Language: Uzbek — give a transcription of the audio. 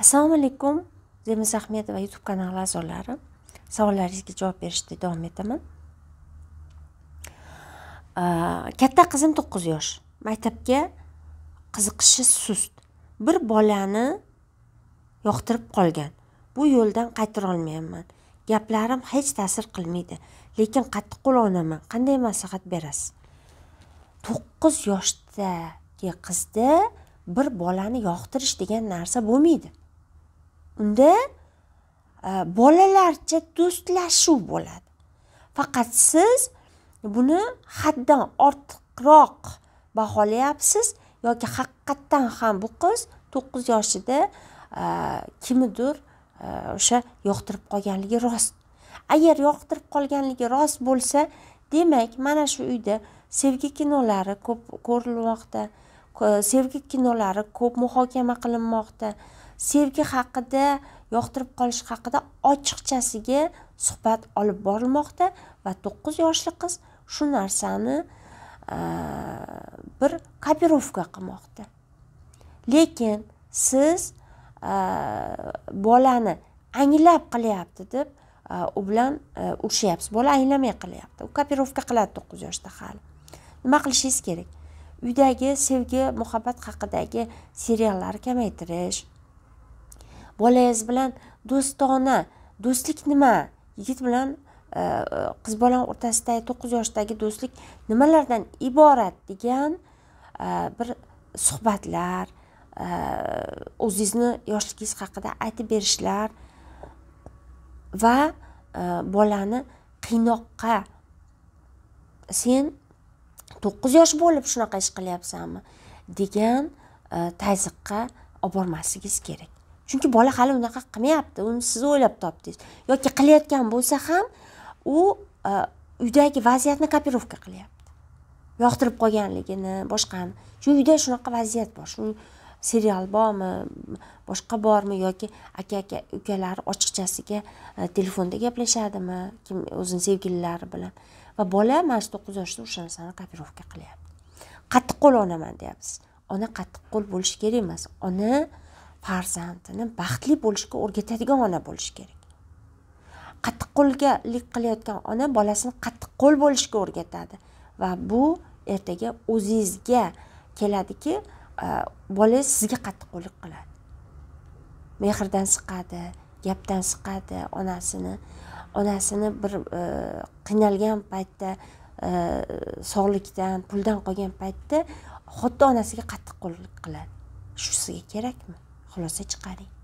assalomu alaykum demiz ahmedova youtube kanali a'zolari savollaringizga javob berishda davom etaman katta qizim to'qqiz yosh maktabga qiziqishi sust bir bolani yoqtirib qolgan bu yo'ldan qaytarolmayapman gaplarim hech ta'sir qilmaydi lekin qattiqqo'l onaman qanday maslahat berasiz to'qqiz yoshdagi qizda bir bolani yoqtirish degan narsa bo'lmaydi unda e, bolalarcha do'stlashuv bo'ladi faqat siz buni haddan ortiqroq baholayapsiz yoki haqiqatdan ham bu qiz to'qqiz yoshida e, kimnidir e, o'sha yoqtirib qolganligi rost agar yoqtirib qolganligi rost bo'lsa demak mana shu uyda sevgi kinolari ko'p ko'rilmoqda sevgi kinolari ko'p muhokama qilinmoqda sevgi haqida yoqtirib qolish haqida ochiqchasiga suhbat olib borilmoqda va to'qqiz yoshli qiz shu narsani bir kopirovka qilmoqda lekin siz bolani anglab qilyapti deb u bilan e, urushyapsiz bola anglamay qilyapti u kopirovka qiladi to'qqiz yoshda hali nima qilishingiz kerak uydagi sevgi muhabbat haqidagi seriallar kamaytirish bolangiz bilan do'stona do'stlik nima yigit bilan e, qiz bola o'rtasidagi to'qqiz yoshdagi do'stlik nimalardan iborat degan e, bir suhbatlar e, o'zingizni yoshligingiz haqida aytib berishlar va bolani qiynoqqa sen to'qqiz yosh bo'lib shunaqa ish qilyapsanmi degan e, ta'ziqqa olib bormasligingiz kerak chunki bola hali unaqa qilmayapti uni siz o'ylab topdingiz yoki qilayotgan bo'lsa ham u e, uydagi vaziyatni kopirovka qilyapti yoqtirib qolganligini boshqani shu uyda shunaqa vaziyat bor shu serial bormi boshqa bormi yoki aka aka ukalari ochiqchasiga e, telefonda gaplashadimi kim o'zini sevgililari bilan va bola mana shu to'qqiz yoshda o'sha narsani kopirovka qilyapti qattiq qo'l onaman deyapmiz ona qattiq qo'l bo'lishi kerak emas ona farzandini baxtli bo'lishga o'rgatadigan ona bo'lishi kerak qattiq qo'llik qilayotgan ona bolasini qattiq qo'l bo'lishga o'rgatadi va bu ertaga o'zingizga keladiki e, bola sizga qattiq qo'llik qiladi mehrdan siqadi gapdan siqadi onasini onasini bir e, qiynalgan paytda e, sog'likdan puldan qolgan paytda xuddi onasiga qattiq qiladi shusiga kerakmi xulosa chiqaring